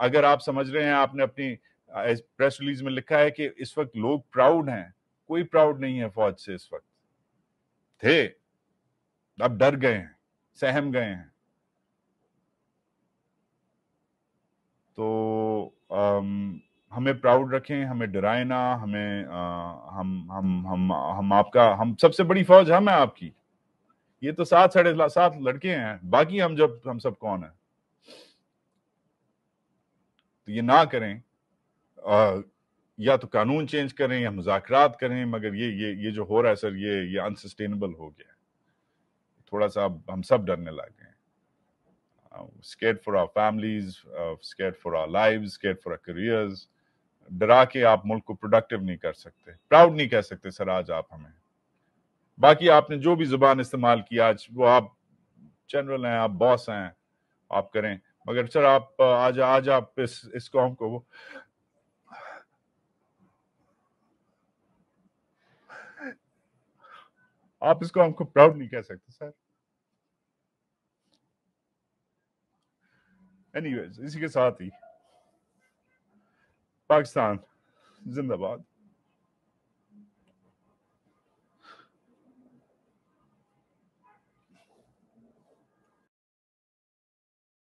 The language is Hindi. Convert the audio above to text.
अगर आप समझ रहे हैं आपने अपनी प्रेस रिलीज में लिखा है कि इस वक्त लोग प्राउड हैं कोई प्राउड नहीं है फौज से इस वक्त थे अब डर गए हैं सहम गए हैं तो आम, हमें प्राउड रखें हमें डराए ना हमें आ, हम हम हम हम आपका हम सबसे बड़ी फौज हम है आपकी ये तो सात साढ़े सात लड़के हैं बाकी हम जब हम सब कौन है तो ये ना करें आ, या तो कानून चेंज करें या मुजाकरात करें मगर ये ये ये जो हो रहा है सर ये ये अनसस्टेनेबल हो गया है थोड़ा सा हम सब डरने लग गए scared for our families scared for our live scared for our careers डरा के आप मुल्क को प्रोडक्टिव नहीं कर सकते प्राउड नहीं कह सकते सर आज आप हमें बाकी आपने जो भी जुबान इस्तेमाल की आज वो आप जनरल हैं आप बॉस हैं आप करें मगर सर आप आज आज आप इस इस कॉम को आप इसको हमको प्राउड नहीं कह सकते सर एनीवेज इसी के साथ ही पाकिस्तान जिंदाबाद